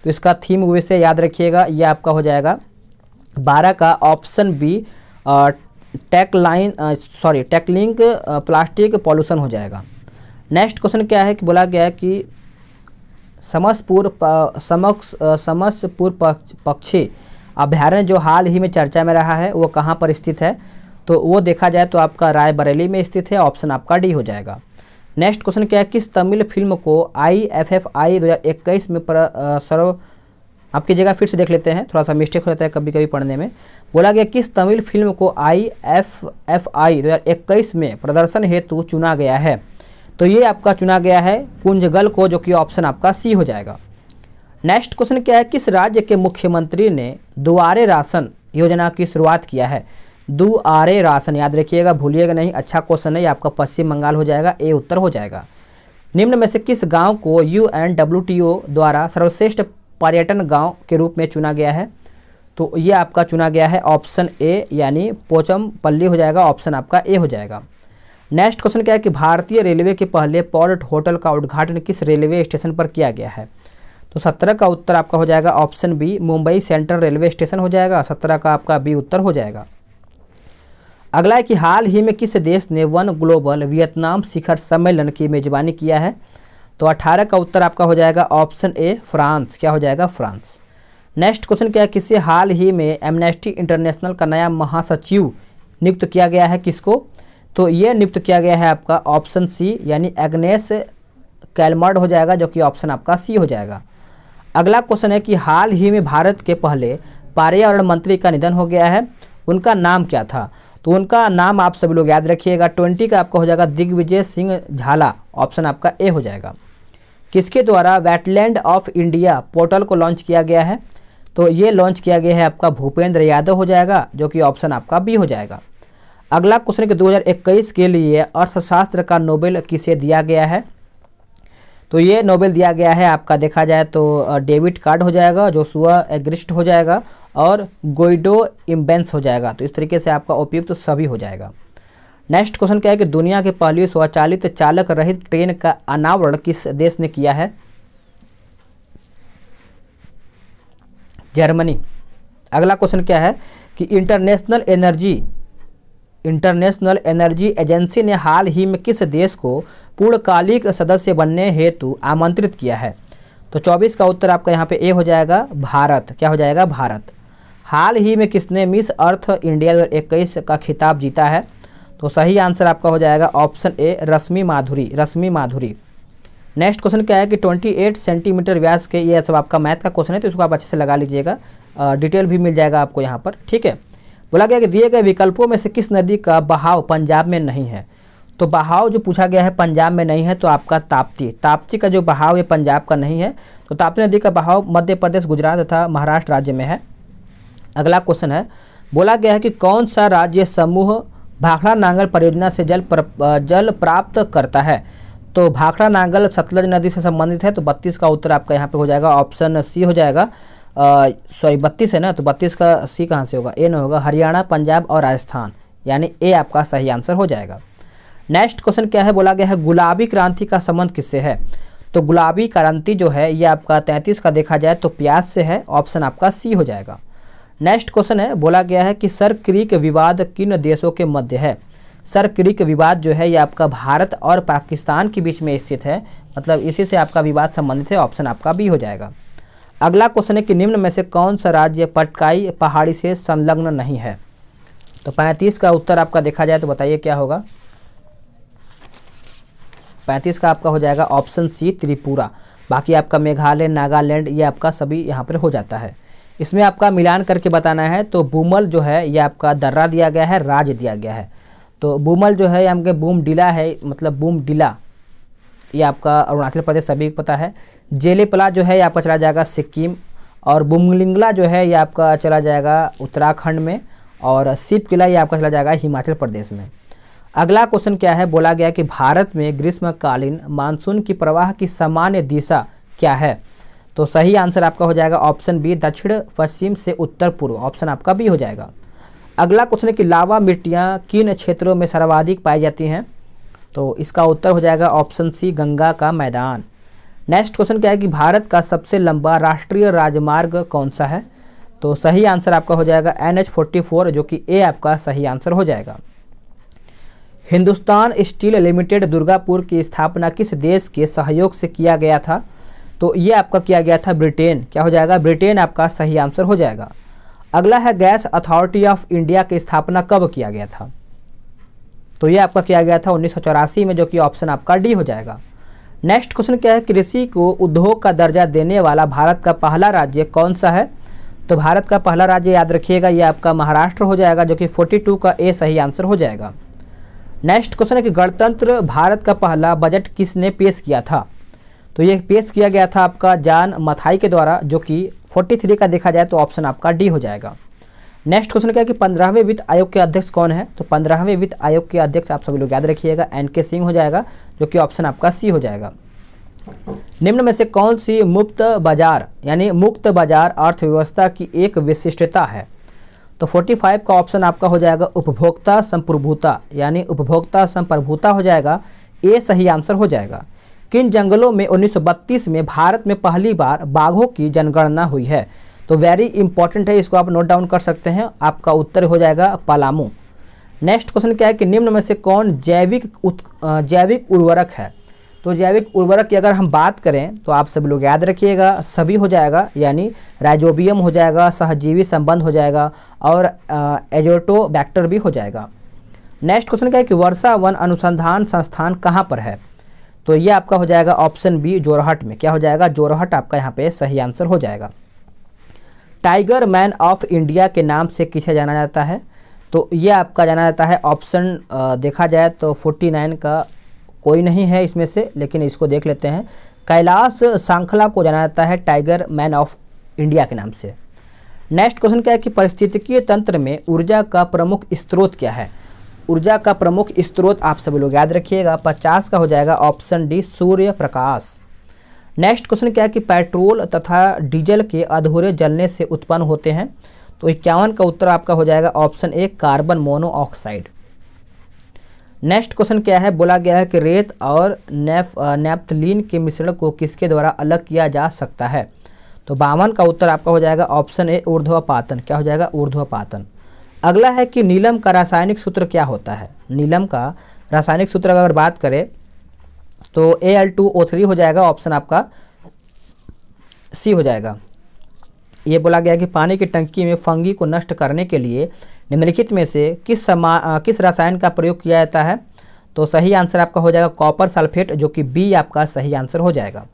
A: तो इसका थीम विषय याद रखिएगा यह आपका हो जाएगा बारह का option B tack line sorry tackling plastic pollution हो जाएगा नेक्स्ट क्वेश्चन क्या है कि बोला गया है कि समसपुर समक्ष समसपुर पक्ष पक्षी अभ्यारण्य जो हाल ही में चर्चा में रहा है वो कहाँ पर स्थित है तो वो देखा जाए तो आपका रायबरेली में स्थित है ऑप्शन आपका डी हो जाएगा नेक्स्ट क्वेश्चन क्या है किस तमिल फिल्म को आई एफ एफ आई दो हज़ार इक्कीस में पर सर्व आपकी जगह फिर से देख लेते हैं थोड़ा सा मिस्टेक हो जाता है कभी कभी पढ़ने में बोला गया किस तमिल फिल्म को आई एफ एफ आई दो हज़ार इक्कीस में प्रदर्शन हेतु चुना गया है तो ये आपका चुना गया है कुंजगल को जो कि ऑप्शन आपका सी हो जाएगा नेक्स्ट क्वेश्चन क्या है किस राज्य के मुख्यमंत्री ने दुआरे राशन योजना की शुरुआत किया है दुआरे राशन याद रखिएगा भूलिएगा नहीं अच्छा क्वेश्चन है आपका पश्चिम बंगाल हो जाएगा ए उत्तर हो जाएगा निम्न में से किस गांव को U N W T O द्वारा सर्वश्रेष्ठ पर्यटन गांव के रूप में चुना गया है तो ये आपका चुना गया है ऑप्शन ए यानी पोचमपल्ली हो जाएगा ऑप्शन आपका ए हो जाएगा नेक्स्ट क्वेश्चन क्या है कि भारतीय रेलवे के पहले पॉर्ट होटल का उद्घाटन किस रेलवे स्टेशन पर किया गया है तो सत्रह का उत्तर आपका हो जाएगा option B Mumbai central railway station हो जाएगा सत्रह का आपका बी उत्तर हो जाएगा अगला है कि हाल ही में किस देश ने वन ग्लोबल वियतनाम शिखर सम्मेलन की मेजबानी किया है तो अठारह का उत्तर आपका हो जाएगा ऑप्शन ए फ्रांस क्या हो जाएगा फ्रांस नेक्स्ट क्वेश्चन क्या है किसे हाल ही में एमनेस्टी इंटरनेशनल का नया महासचिव नियुक्त किया गया है किसको तो ये नियुक्त किया गया है आपका ऑप्शन सी यानी एग्नेस कैलमर्ड हो जाएगा जो कि ऑप्शन आपका सी हो जाएगा अगला क्वेश्चन है कि हाल ही में भारत के पहले पर्यावरण मंत्री का निधन हो गया है उनका नाम क्या था तो उनका नाम आप सभी लोग याद रखिएगा ट्वेंटी का आपका हो जाएगा दिग्विजय सिंह झाला ऑप्शन आपका ए हो जाएगा किसके द्वारा वेटलैंड ऑफ इंडिया पोर्टल को लॉन्च किया गया है तो ये लॉन्च किया गया है आपका भूपेंद्र यादव हो जाएगा जो कि ऑप्शन आपका बी हो जाएगा अगला क्वेश्चन कि 2021 के लिए अर्थशास्त्र का नोबेल किसे दिया गया है तो ये नोबेल दिया गया है आपका देखा जाए तो डेबिट कार्ड हो जाएगा जोसुआ एग्रिस्ट हो जाएगा और गोइडो इम्बेंस हो जाएगा तो इस तरीके से आपका उपयुक्त तो सभी हो जाएगा नेक्स्ट क्वेश्चन क्या है कि दुनिया के पहली स्वचालित चालक रहित ट्रेन का अनावरण किस देश ने किया है जर्मनी अगला क्वेश्चन क्या है कि international energy international energy agency ने हाल ही में किस देश को पूर्णकालिक सदस्य बनने हेतु आमंत्रित किया है तो 24 का उत्तर आपका यहाँ पे ए हो जाएगा भारत क्या हो जाएगा भारत हाल ही में किसने मिस अर्थ इंडिया दो इक्कीस का खिताब जीता है तो सही आंसर आपका हो जाएगा option A Rashmi Madhuri Rashmi Madhuri next question क्या है कि 28 सेंटीमीटर व्यास के ये सब आपका मैथ का क्वेश्चन है तो इसको आप अच्छे से लगा लीजिएगा डिटेल भी मिल जाएगा आपको यहाँ पर ठीक है बोला गया कि दिए गए विकल्पों में से किस नदी का बहाव पंजाब में नहीं है तो बहाव जो पूछा गया है पंजाब में नहीं है तो आपका ताप्ती ताप्ती का जो बहाव ये पंजाब का नहीं है तो ताप्ती नदी का बहाव मध्य प्रदेश गुजरात तथा महाराष्ट्र राज्य में है अगला क्वेश्चन है बोला गया है कि कौन सा राज्य समूह भाखड़ा नांगल परियोजना से जल प्र, जल प्राप्त करता है तो भाखड़ा नांगल सतलज नदी से संबंधित है तो बत्तीस का उत्तर आपका यहाँ पे हो जाएगा ऑप्शन सी हो जाएगा सॉरी बत्तीस है ना तो बत्तीस का सी कहाँ से होगा ए ना होगा हरियाणा पंजाब और राजस्थान यानी ए आपका सही आंसर हो जाएगा नेक्स्ट क्वेश्चन क्या है बोला गया है गुलाबी क्रांति का संबंध किससे है तो गुलाबी क्रांति जो है ये आपका तैंतीस का देखा जाए तो प्याज से है ऑप्शन आपका सी हो जाएगा नेक्स्ट क्वेश्चन है बोला गया है कि सर क्रिक विवाद किन देशों के मध्य है सर क्रिक विवाद जो है ये आपका भारत और पाकिस्तान के बीच में स्थित है मतलब इसी से आपका विवाद संबंधित है ऑप्शन आपका बी हो जाएगा अगला क्वेश्चन है कि निम्न में से कौन सा राज्य पटकाई पहाड़ी से संलग्न नहीं है तो पैंतीस का उत्तर आपका देखा जाए तो बताइए क्या होगा पैंतीस का आपका हो जाएगा ऑप्शन सी त्रिपुरा बाकी आपका मेघालय नागालैंड ये आपका सभी यहाँ पर हो जाता है इसमें आपका मिलान करके बताना है तो बूमल जो है ये आपका दर्रा दिया गया है राज दिया गया है तो बूमल जो है ये हमके बूम डिला है मतलब बूम डिला ये आपका अरुणाचल प्रदेश सभी को पता है जेलेपला जो है ये आपका चला जाएगा सिक्किम और बुमलिंगला जो है ये आपका चला जाएगा उत्तराखंड में और सिप किला ये आपका चला जाएगा हिमाचल प्रदेश में अगला क्वेश्चन क्या है बोला गया कि भारत में ग्रीष्मकालीन मानसून की प्रवाह की सामान्य दिशा क्या है तो सही आंसर आपका हो जाएगा ऑप्शन बी दक्षिण पश्चिम से उत्तर पूर्व ऑप्शन आपका बी हो जाएगा अगला क्वेश्चन है कि लावा मिट्टियाँ किन क्षेत्रों में सर्वाधिक पाई जाती हैं तो इसका उत्तर हो जाएगा ऑप्शन सी गंगा का मैदान नेक्स्ट क्वेश्चन क्या है कि भारत का सबसे लंबा राष्ट्रीय राजमार्ग कौन सा है तो सही आंसर आपका हो जाएगा एन एच फोर्टी फोर जो कि ए आपका सही आंसर हो जाएगा हिंदुस्तान स्टील लिमिटेड दुर्गापुर की स्थापना किस देश के सहयोग से किया गया था तो ये आपका किया गया था ब्रिटेन क्या हो जाएगा ब्रिटेन आपका सही आंसर हो जाएगा अगला है गैस अथॉरिटी ऑफ इंडिया की स्थापना कब किया गया था तो ये आपका किया गया था उन्नीस में जो कि ऑप्शन आपका डी हो जाएगा नेक्स्ट क्वेश्चन क्या है कृषि को उद्योग का दर्जा देने वाला भारत का पहला राज्य कौन सा है तो भारत का पहला राज्य याद रखिएगा ये आपका महाराष्ट्र हो जाएगा जो कि 42 का ए सही आंसर हो जाएगा नेक्स्ट क्वेश्चन है कि गणतंत्र भारत का पहला बजट किसने पेश किया था तो ये पेश किया गया था आपका जान मथाई के द्वारा जो कि 43 का देखा जाए तो ऑप्शन आपका डी हो जाएगा नेक्स्ट क्वेश्चन क्या है कि पंद्रहवें वित्त आयोग के अध्यक्ष कौन है तो पंद्रहवें वित्त आयोग के अध्यक्ष आप सभी लोग याद रखिएगा एन के सिंह हो जाएगा जो कि ऑप्शन आपका सी हो जाएगा निम्न में से कौन सी मुक्त बाजार यानी मुक्त बाजार अर्थव्यवस्था की एक विशिष्टता है तो 45 का ऑप्शन आपका हो जाएगा उपभोक्ता संप्रभुता यानी उपभोक्ता संप्रभुता हो जाएगा ए सही आंसर हो जाएगा किन जंगलों में 1932 में भारत में पहली बार बाघों की जनगणना हुई है तो वेरी इंपॉर्टेंट है इसको आप नोट डाउन कर सकते हैं आपका उत्तर हो जाएगा पलामू नेक्स्ट क्वेश्चन क्या है कि निम्न में से कौन जैविक जैविक उर्वरक है तो जैविक उर्वरक की अगर हम बात करें तो आप सभी लोग याद रखिएगा सभी हो जाएगा यानी राइजोबियम हो जाएगा सहजीवी संबंध हो जाएगा और एजोटोबैक्टर भी हो जाएगा नेक्स्ट क्वेश्चन क्या है कि वर्षा वन अनुसंधान संस्थान कहाँ पर है तो ये आपका हो जाएगा ऑप्शन बी जोरहट में क्या हो जाएगा जोरहट आपका यहाँ पे सही आंसर हो जाएगा टाइगर मैन ऑफ इंडिया के नाम से किसे जाना जाता है तो ये आपका जाना जाता है ऑप्शन देखा जाए तो 49 का कोई नहीं है इसमें से लेकिन इसको देख लेते हैं कैलाश सांखला को जाना जाता है टाइगर मैन ऑफ इंडिया के नाम से नेक्स्ट क्वेश्चन क्या है कि परिस्थितिकीय तंत्र में ऊर्जा का प्रमुख स्त्रोत क्या है ऊर्जा का प्रमुख स्त्रोत आप सभी लोग याद रखिएगा 50 का हो जाएगा option D Surya Prakash next question क्या है कि पेट्रोल तथा डीजल के अधूरे जलने से उत्पन्न होते हैं तो इक्यावन का उत्तर आपका हो जाएगा option A carbon monoxide next question क्या है बोला गया है कि रेत और नेफ नेप्थलीन के मिश्रण को किसके द्वारा अलग किया जा सकता है तो बावन का उत्तर आपका हो जाएगा ऑप्शन ए ऊर्ध्वपातन क्या हो जाएगा ऊर्ध्वपातन अगला है कि नीलम का रासायनिक सूत्र क्या होता है नीलम का रासायनिक सूत्र अगर बात करें तो A L two O three हो जाएगा ऑप्शन आपका सी हो जाएगा ये बोला गया कि पानी की टंकी में फंगी को नष्ट करने के लिए निम्नलिखित में से किस समा किस रसायन का प्रयोग किया जाता है तो सही आंसर आपका हो जाएगा कॉपर सल्फेट जो कि बी आपका सही आंसर हो जाएगा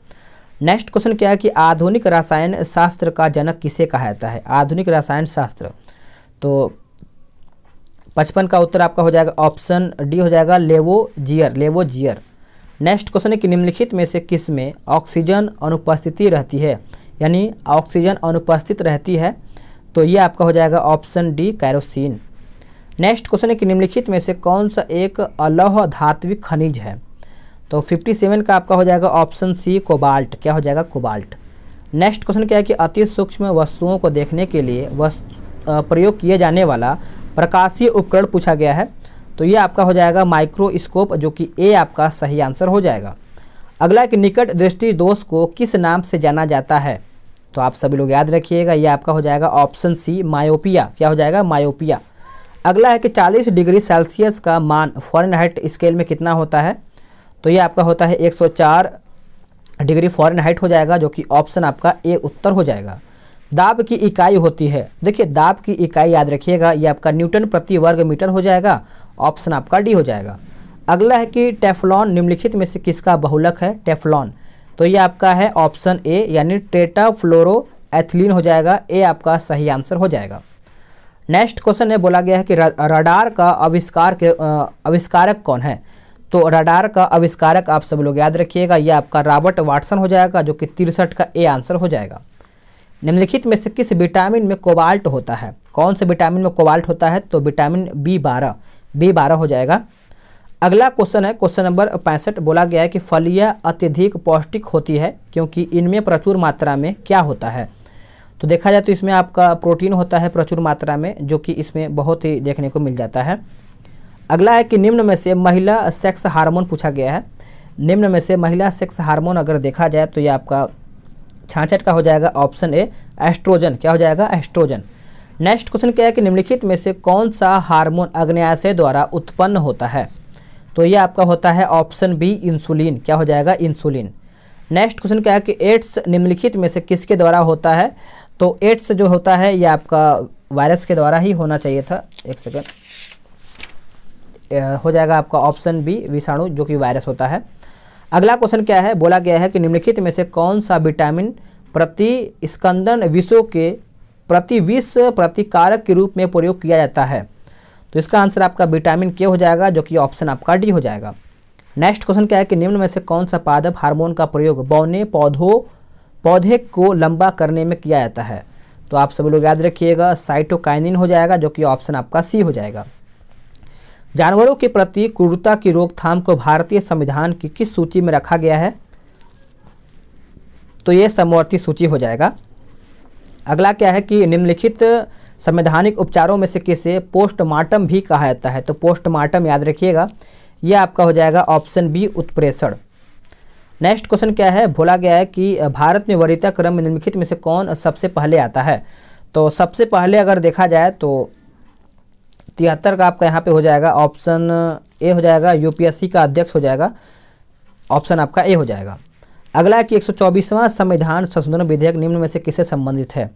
A: नेक्स्ट क्वेश्चन क्या है कि आधुनिक रसायन शास्त्र का जनक किसे कहा जाता है आधुनिक रसायन शास्त्र तो पचपन का उत्तर आपका हो जाएगा ऑप्शन डी हो जाएगा लेवो जियर लेवो जियर नेक्स्ट क्वेश्चन है कि निम्नलिखित में से किस में ऑक्सीजन अनुपस्थिति रहती है यानी ऑक्सीजन अनुपस्थित रहती है तो ये आपका हो जाएगा option D kerosene next question है कि निम्नलिखित में से कौन सा एक अलौह धात्विक खनिज है तो 57 का आपका हो जाएगा ऑप्शन सी कोबाल्ट क्या हो जाएगा कोबाल्ट नेक्स्ट क्वेश्चन क्या है कि अति सूक्ष्म वस्तुओं को देखने के लिए वस्तु प्रयोग किए जाने वाला प्रकाशीय उपकरण पूछा गया है तो ये आपका हो जाएगा माइक्रोस्कोप जो कि ए आपका सही आंसर हो जाएगा अगला कि निकट दृष्टि दोष को किस नाम से जाना जाता है तो आप सभी लोग याद रखिएगा ये आपका हो जाएगा ऑप्शन सी मायोपिया क्या हो जाएगा मायोपिया अगला है कि 40 डिग्री सेल्सियस का मान हाइट स्केल में कितना होता है तो ये आपका होता है 104 डिग्री हाइट हो जाएगा जो कि ऑप्शन आपका ए उत्तर हो जाएगा दाब की इकाई होती है देखिए दाब की इकाई याद रखिएगा ये आपका न्यूटन प्रति वर्ग मीटर हो जाएगा ऑप्शन आपका डी हो जाएगा अगला है कि टेफलॉन निम्नलिखित में से किसका बहुलक है टेफलॉन तो ये आपका है ऑप्शन ए यानी टेटा फ्लोरो एथिलीन हो जाएगा ए आपका सही आंसर हो जाएगा नेक्स्ट क्वेश्चन है बोला गया है कि रडार का आविष्कार के आविष्कारक कौन है तो रडार का आविष्कारक आप सब लोग याद रखिएगा यह आपका रॉबर्ट वाटसन हो जाएगा जो कि तिरसठ का ए आंसर हो जाएगा निम्नलिखित में से किस विटामिन में कोबाल्ट होता है कौन से विटामिन में कोबाल्ट होता है तो विटामिन बी बारह बी बारह हो जाएगा अगला क्वेश्चन है क्वेश्चन नंबर पैंसठ बोला गया है कि फलियाँ अत्यधिक पौष्टिक होती है क्योंकि इनमें प्रचुर मात्रा में क्या होता है तो देखा जाए तो इसमें आपका प्रोटीन होता है प्रचुर मात्रा में जो कि इसमें बहुत ही देखने को मिल जाता है अगला है कि निम्न में से महिला सेक्स हार्मोन पूछा गया है निम्न में से महिला सेक्स हार्मोन अगर देखा जाए तो ये आपका छाछठ का हो जाएगा ऑप्शन ए एस्ट्रोजन क्या हो जाएगा एस्ट्रोजन नेक्स्ट क्वेश्चन क्या है कि निम्नलिखित में से कौन सा हार्मोन अग्नयाशय द्वारा उत्पन्न होता है तो ये आपका होता है ऑप्शन बी इंसुलिन क्या हो जाएगा इंसुलिन नेक्स्ट क्वेश्चन क्या है कि एड्स निम्नलिखित में से किसके द्वारा होता है तो एड्स जो होता है ये आपका वायरस के द्वारा ही होना चाहिए था एक सेकेंड हो जाएगा आपका ऑप्शन बी विषाणु जो कि वायरस होता है अगला क्वेश्चन क्या है बोला गया है कि निम्नलिखित में से कौन सा विटामिन प्रति स्कंदन विषों के प्रति विष प्रतिकारक के रूप में प्रयोग किया जाता है तो इसका आंसर आपका विटामिन के हो जाएगा जो कि ऑप्शन आपका डी हो जाएगा नेक्स्ट क्वेश्चन क्या है कि निम्न में से कौन सा पादप हार्मोन का प्रयोग बौने पौधों पौधे को लंबा करने में किया जाता है तो आप सभी लोग याद रखिएगा साइटोकाइनिन हो जाएगा जो कि ऑप्शन आपका सी हो जाएगा जानवरों के प्रति क्रूरता की रोकथाम को भारतीय संविधान की किस सूची में रखा गया है तो ये समवर्ती सूची हो जाएगा अगला क्या है कि निम्नलिखित संवैधानिक उपचारों में से किसे पोस्टमार्टम भी कहा जाता है तो पोस्टमार्टम याद रखिएगा यह आपका हो जाएगा ऑप्शन बी उत्प्रेषण नेक्स्ट क्वेश्चन क्या है बोला गया है कि भारत में वरीता क्रम निम्नलिखित में से कौन सबसे पहले आता है तो सबसे पहले अगर देखा जाए तो तिहत्तर का आपका यहाँ पे हो जाएगा ऑप्शन ए हो जाएगा यूपीएससी का अध्यक्ष हो जाएगा ऑप्शन आपका ए हो जाएगा अगला है कि 124वां संविधान संशोधन विधेयक निम्न में से किससे संबंधित है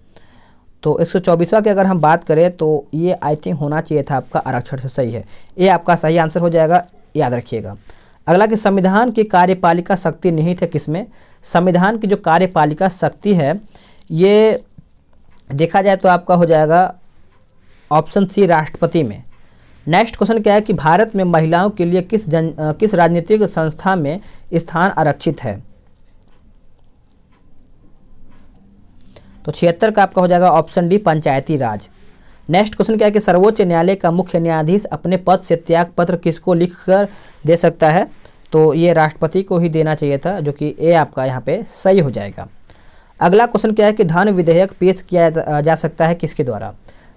A: तो एक सौ की अगर हम बात करें तो ये आई थिंक होना चाहिए था आपका आरक्षण से सही है ये आपका सही आंसर हो जाएगा याद रखिएगा अगला कि संविधान की कार्यपालिका शक्ति निहित है किसमें संविधान की जो कार्यपालिका शक्ति है ये देखा जाए तो आपका हो जाएगा ऑप्शन सी राष्ट्रपति में नेक्स्ट क्वेश्चन क्या है कि भारत में महिलाओं के लिए किस जन किस राजनीतिक संस्था में स्थान आरक्षित है तो छिहत्तर का आपका हो जाएगा option D panchayati raj next question क्या है कि सर्वोच्च न्यायालय का मुख्य न्यायाधीश अपने पद से त्याग पत्र किसको लिख कर दे सकता है तो ये राष्ट्रपति को ही देना चाहिए था जो कि ए आपका यहाँ पे सही हो जाएगा अगला क्वेश्चन क्या है कि धन विधेयक पेश किया जा सकता है किसके द्वारा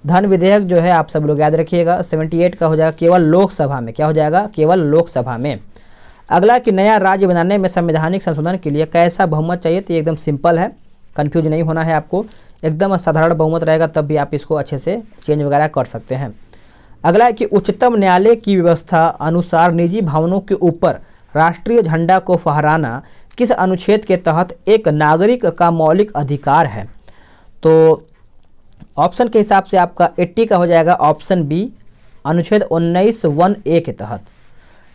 A: धन विधेयक जो है आप सब लोग याद रखिएगा 78 का हो जाएगा केवल लोकसभा में क्या हो जाएगा केवल लोकसभा में अगला कि नया राज्य बनाने में संवैधानिक संशोधन के लिए कैसा बहुमत चाहिए तो एकदम सिंपल है कन्फ्यूज नहीं होना है आपको एकदम साधारण बहुमत रहेगा तब भी आप इसको अच्छे से चेंज वगैरह कर सकते हैं अगला है कि उच्चतम न्यायालय की व्यवस्था अनुसार निजी भवनों के ऊपर राष्ट्रीय झंडा को फहराना किस अनुच्छेद के तहत एक नागरिक का मौलिक अधिकार है तो ऑप्शन के हिसाब से आपका 80 का हो जाएगा ऑप्शन बी अनुच्छेद उन्नीस वन ए के तहत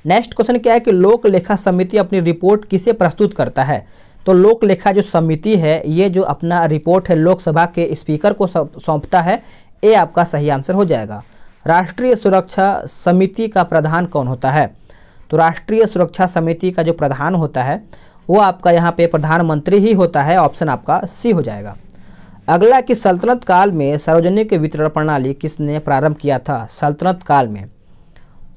A: नेक्स्ट क्वेश्चन क्या है कि लोक लेखा समिति अपनी रिपोर्ट किसे प्रस्तुत करता है तो लोक लेखा जो समिति है ये जो अपना रिपोर्ट है लोकसभा के स्पीकर को सौंपता है ये आपका सही आंसर हो जाएगा राष्ट्रीय सुरक्षा समिति का प्रधान कौन होता है तो राष्ट्रीय सुरक्षा समिति का जो प्रधान होता है वो आपका यहाँ पे प्रधानमंत्री ही होता है ऑप्शन आपका सी हो जाएगा अगला कि सल्तनत काल में सार्वजनिक वितरण प्रणाली किसने प्रारंभ किया था सल्तनत काल में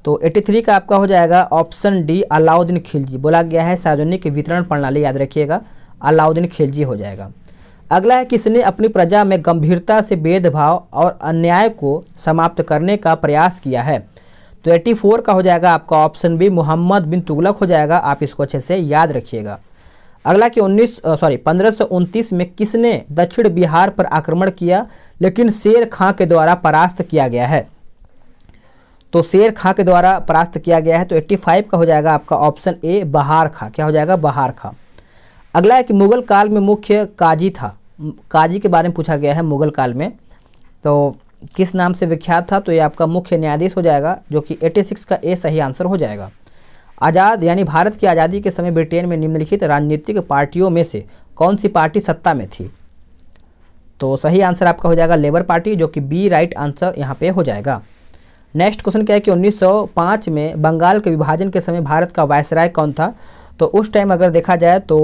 A: तो 83 का आपका हो जाएगा ऑप्शन डी अलाउद्दीन खिलजी बोला गया है सार्वजनिक वितरण प्रणाली याद रखिएगा अलाउद्दीन खिलजी हो जाएगा अगला है किसने अपनी प्रजा में गंभीरता से भेदभाव और अन्याय को समाप्त करने का प्रयास किया है तो 84 का हो जाएगा आपका ऑप्शन बी मोहम्मद बिन तुगलक हो जाएगा आप इसको अच्छे से याद रखिएगा अगला कि 19 सॉरी पंद्रह में किसने दक्षिण बिहार पर आक्रमण किया लेकिन शेर खां के द्वारा परास्त किया गया है तो शेर खां के द्वारा परास्त किया गया है तो 85 का हो जाएगा आपका ऑप्शन ए बहार खां क्या हो जाएगा बहार खां अगला है कि मुगल काल में मुख्य काजी था काजी के बारे में पूछा गया है मुगल काल में तो किस नाम से विख्यात था तो ये आपका मुख्य न्यायाधीश हो जाएगा जो कि 86 का ए सही आंसर हो जाएगा आज़ाद यानी भारत की आज़ादी के समय ब्रिटेन में निम्नलिखित राजनीतिक पार्टियों में से कौन सी पार्टी सत्ता में थी तो सही आंसर आपका हो जाएगा लेबर पार्टी जो कि बी राइट आंसर यहाँ पे हो जाएगा नेक्स्ट क्वेश्चन क्या है कि 1905 में बंगाल के विभाजन के समय भारत का वायसराय कौन था तो उस टाइम अगर देखा जाए तो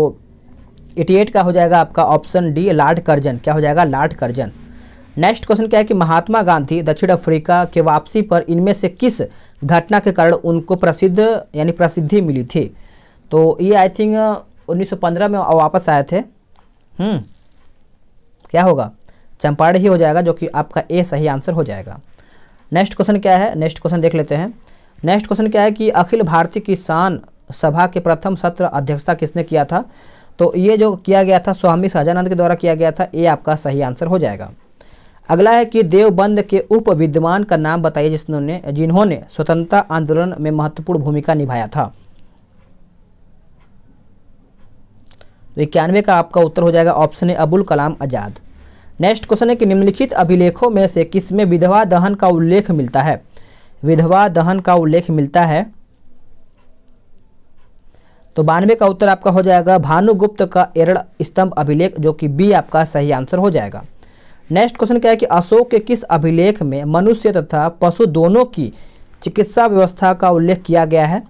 A: 88 का हो जाएगा आपका ऑप्शन डी लार्ड कर्जन क्या हो जाएगा लार्ड कर्जन नेक्स्ट क्वेश्चन क्या है कि महात्मा गांधी दक्षिण अफ्रीका के वापसी पर इनमें से किस घटना के कारण उनको प्रसिद्ध यानी प्रसिद्धि मिली थी तो ये आई थिंक 1915 में वापस आए थे हम्म, क्या होगा चंपारण ही हो जाएगा जो कि आपका ए सही आंसर हो जाएगा नेक्स्ट क्वेश्चन क्या है नेक्स्ट क्वेश्चन देख लेते हैं नेक्स्ट क्वेश्चन क्या है कि अखिल भारतीय किसान सभा के प्रथम सत्र अध्यक्षता किसने किया था तो ये जो किया गया था स्वामी सहजानंद के द्वारा किया गया था ये आपका सही आंसर हो जाएगा अगला है कि देवबंद के उप विद्वान का नाम बताइए जिसने जिन्होंने स्वतंत्रता आंदोलन में महत्वपूर्ण भूमिका निभाया था तो इक्यानवे का आपका उत्तर हो जाएगा ऑप्शन है अबुल कलाम आज़ाद नेक्स्ट क्वेश्चन है कि निम्नलिखित अभिलेखों में से किसमें विधवा दहन का उल्लेख मिलता है विधवा दहन का उल्लेख मिलता है तो बानवे का उत्तर आपका हो जाएगा भानुगुप्त का एरड़ स्तंभ अभिलेख जो कि बी आपका सही आंसर हो जाएगा नेक्स्ट क्वेश्चन क्या है कि अशोक के किस अभिलेख में मनुष्य तथा पशु दोनों की चिकित्सा व्यवस्था का उल्लेख किया गया है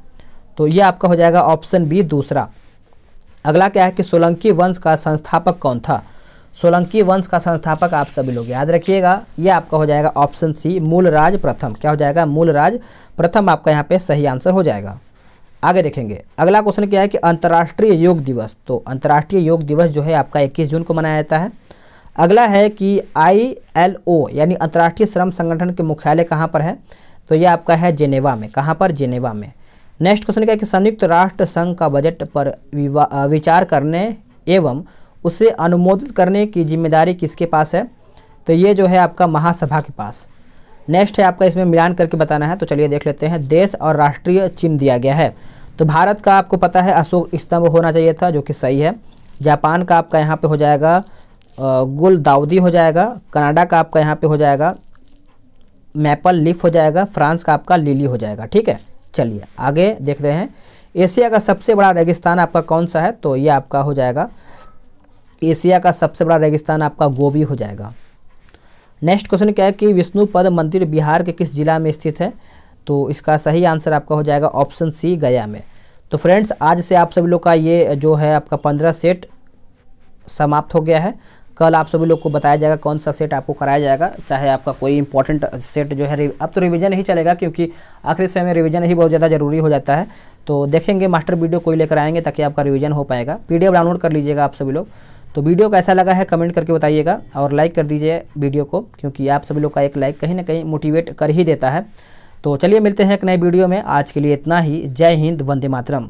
A: तो यह आपका हो जाएगा ऑप्शन बी दूसरा अगला क्या है कि सोलंकी वंश का संस्थापक कौन था सोलंकी वंश का संस्थापक आप सभी लोग याद रखिएगा यह आपका हो जाएगा ऑप्शन सी मूलराज प्रथम क्या हो जाएगा मूलराज प्रथम आपका यहाँ पे सही आंसर हो जाएगा आगे देखेंगे अगला क्वेश्चन क्या है कि अंतर्राष्ट्रीय योग दिवस तो अंतर्राष्ट्रीय योग दिवस जो है आपका 21 जून को मनाया जाता है अगला है कि आईएलओ यानी अंतर्राष्ट्रीय श्रम संगठन के मुख्यालय कहाँ पर है तो ये आपका है जेनेवा में कहाँ पर जेनेवा में नेक्स्ट क्वेश्चन क्या है कि संयुक्त राष्ट्र संघ का बजट पर विचार करने एवं उसे अनुमोदित करने की जिम्मेदारी किसके पास है तो ये जो है आपका महासभा के पास नेक्स्ट है आपका इसमें मिलान करके बताना है तो चलिए देख लेते हैं देश और राष्ट्रीय चिन्ह दिया गया है तो भारत का आपको पता है अशोक स्तंभ होना चाहिए था जो कि सही है जापान का आपका यहाँ पे हो जाएगा गुल दाऊदी हो जाएगा कनाडा का आपका यहाँ पे हो जाएगा मैपल लीफ हो जाएगा फ्रांस का आपका लिली हो जाएगा ठीक है चलिए आगे देख रहे हैं एशिया का सबसे बड़ा रेगिस्तान आपका कौन सा है तो ये आपका हो जाएगा एशिया का सबसे बड़ा रेगिस्तान आपका गोभी हो जाएगा नेक्स्ट क्वेश्चन क्या है कि विष्णुपद मंदिर बिहार के किस जिला में स्थित है तो इसका सही आंसर आपका हो जाएगा ऑप्शन सी गया में तो फ्रेंड्स आज से आप सभी लोग का ये जो है आपका पंद्रह सेट समाप्त हो गया है कल आप सभी लोग को बताया जाएगा कौन सा सेट आपको कराया जाएगा चाहे आपका कोई इंपॉर्टेंट सेट जो है अब तो रिवीजन ही चलेगा क्योंकि आखिरी समय में रिवीजन ही बहुत ज़्यादा जरूरी हो जाता है तो देखेंगे मास्टर वीडियो कोई लेकर आएंगे ताकि आपका रिविजन हो पाएगा पी डाउनलोड कर लीजिएगा आप सभी लोग तो वीडियो कैसा लगा है कमेंट करके बताइएगा और लाइक कर दीजिए वीडियो को क्योंकि आप सभी लोग का एक लाइक कहीं ना कहीं मोटिवेट कर ही देता है तो चलिए मिलते हैं एक नए वीडियो में आज के लिए इतना ही जय हिंद वंदे मातरम